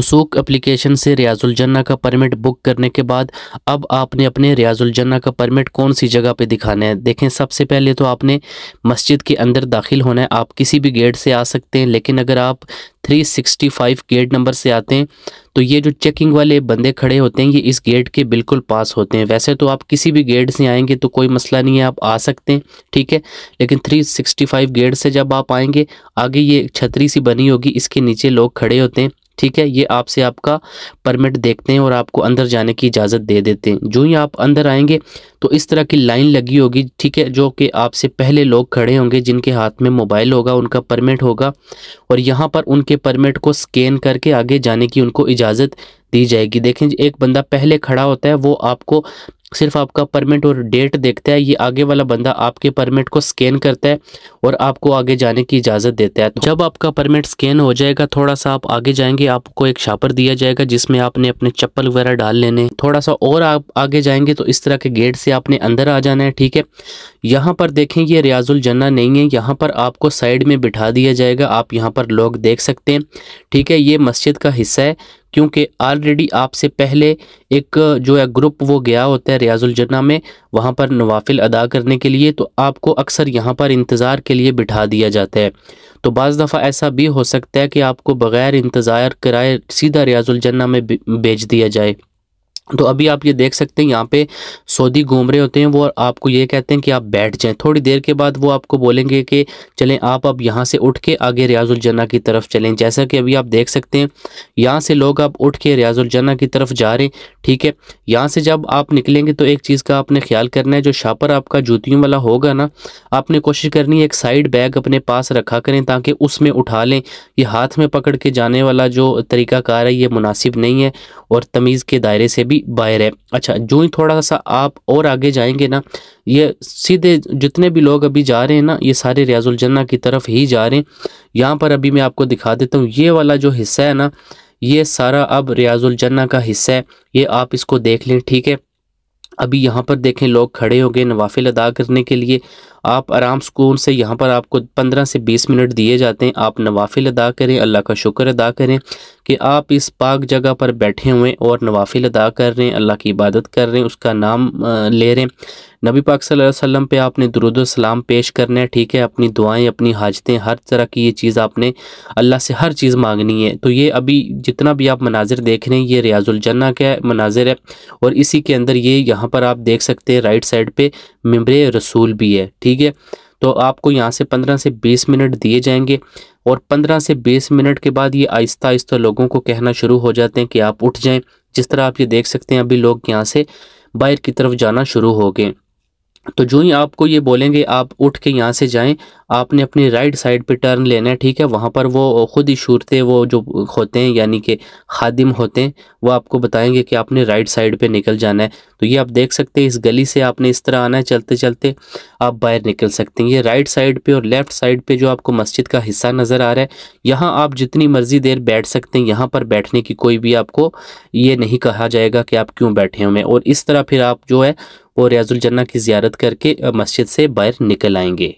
रसूख application से रियाजुल जन्ना का परमिट बुक करने के बाद अब आपने अपने रियाजुल जन्ना का परमिट कौन सी जगह पे दिखाना है देखें सबसे पहले तो आपने मस्जिद के अंदर दाखिल होना है आप किसी भी गेट से आ सकते हैं लेकिन अगर आप 365 गेट नंबर से आते हैं तो ये जो चेकिंग वाले बंदे खड़े होते हैं ये इस गेट के बिल्कुल पास होते हैं वैसे तो आप किसी भी गेट से आएंगे तो कोई मसला नहीं है आप आ सकते हैं ठीक है लेकिन 365 गेट से जब आप आएंगे आगे ये छतरी सी बनी होगी इसके नीचे लोग खड़े होते हैं ठीक है ये आपसे आपका परमिट देखते हैं और आपको अंदर जाने की इजाज़त दे देते हैं जो ही आप अंदर आएंगे तो इस तरह की लाइन लगी होगी ठीक है जो कि आपसे पहले लोग खड़े होंगे जिनके हाथ में मोबाइल होगा उनका परमिट होगा और यहाँ पर उनके परमिट को स्कैन करके आगे जाने की उनको इजाज़त दी जाएगी देखें एक बंदा पहले खड़ा होता है वो आपको सिर्फ आपका परमिट और डेट देखता है ये आगे वाला बंदा आपके परमिट को स्कैन करता है और आपको आगे जाने की इजाज़त देता है तो जब आपका परमिट स्कैन हो जाएगा थोड़ा सा आप आगे जाएंगे आपको एक शापर दिया जाएगा जिसमें आपने अपने चप्पल वगैरह डाल लेने थोड़ा सा और आप आगे जाएंगे तो इस तरह के गेट से आपने अंदर आ जाना है ठीक है यहाँ पर देखें ये रियाजुल जन्ना नहीं है यहाँ पर आपको साइड में बिठा दिया जाएगा आप यहाँ पर लोग देख सकते हैं ठीक है ये मस्जिद का हिस्सा है क्योंकि ऑलरेडी आपसे पहले एक जो है ग्रुप वो गया होता है रियाजुलजना में वहाँ पर नवाफिल अदा करने के लिए तो आपको अक्सर यहाँ पर इंतज़ार के लिए बिठा दिया जाता है तो बज़ दफ़ा ऐसा भी हो सकता है कि आपको बग़ैर इंतज़ार कराए सीधा रियाजुल जन्ना में भेज दिया जाए तो अभी आप ये देख सकते हैं यहाँ पे सऊदी घूम रहे होते हैं वो आपको ये कहते हैं कि आप बैठ जाएं थोड़ी देर के बाद वो आपको बोलेंगे कि चलें आप अब यहाँ से उठ के आगे रियाजुलजना की तरफ चलें जैसा कि अभी आप देख सकते हैं यहाँ से लोग आप उठ के रियाजुलजना की तरफ जा रहे हैं ठीक है यहाँ से जब आप निकलेंगे तो एक चीज़ का आपने ख्याल करना है जो शापर आपका जूतियों वाला होगा ना आपने कोशिश करनी है एक साइड बैग अपने पास रखा करें ताकि उसमें उठा लें ये हाथ में पकड़ के जाने वाला जो तरीकाकार है ये मुनासिब नहीं है और तमीज़ के दायरे से भी कोई बाहर है अच्छा जो ही थोड़ा सा आप और आगे जाएंगे ना ये सीधे जितने भी लोग अभी जा रहे हैं ना ये सारे रियाजुल जन्ना की तरफ ही जा रहे हैं यहाँ पर अभी मैं आपको दिखा देता हूँ ये वाला जो हिस्सा है ना ये सारा अब रियाजुल जन्ना का हिस्सा है ये आप इसको देख लें ठीक है अभी यहाँ पर देखें लोग खड़े हो गए नवाफिल अदा करने के लिए आप आराम सुकून से यहाँ पर आपको पंद्रह से बीस मिनट दिए जाते हैं आप नवाफिल अदा करें अल्लाह का शुक्र अदा करें कि आप इस पाक जगह पर बैठे हुए और नवाफिल अदा कर रहे हैं अल्लाह की इबादत कर रहे हैं उसका नाम ले रहे हैं नबी पाक सल्लल्लाहु अलैहि वसल्लम पे आपने दरुद सलाम पेश करना है ठीक है अपनी दुआएं अपनी हाजतें हर तरह की ये चीज़ आपने अल्लाह से हर चीज़ मांगनी है तो ये अभी जितना भी आप मनाजिर देख रहे हैं ये रियाजुलजन्ना का मनाजिर है और इसी के अंदर ये यहाँ पर आप देख सकते हैं राइट साइड पर मम्बर रसूल भी है ठीक ठीक है तो आपको यहाँ से पंद्रह से बीस मिनट दिए जाएंगे और पंद्रह से बीस मिनट के बाद ये आहिस्ता आहिस्ता लोगों को कहना शुरू हो जाते हैं कि आप उठ जाएं जिस तरह आप ये देख सकते हैं अभी लोग यहाँ से बाहर की तरफ जाना शुरू हो गए तो जो ही आपको ये बोलेंगे आप उठ के यहाँ से जाएं आपने अपनी राइट साइड पे टर्न लेना है ठीक है वहाँ पर वो ख़ुद ही शूरते वो जो होते हैं यानी कि खादिम होते हैं वो आपको बताएंगे कि आपने राइट साइड पे निकल जाना है तो ये आप देख सकते हैं इस गली से आपने इस तरह आना है चलते चलते आप बाहर निकल सकते हैं ये राइट साइड पर और लेफ़्ट साइड पर जो आपको मस्जिद का हिस्सा नज़र आ रहा है यहाँ आप जितनी मर्ज़ी देर बैठ सकते हैं यहाँ पर बैठने की कोई भी आपको ये नहीं कहा जाएगा कि आप क्यों बैठे हुए और इस तरह फिर आप जो है और रयाजुल जन्ना की ज्यारत करके मस्जिद से बाहर निकल आएंगे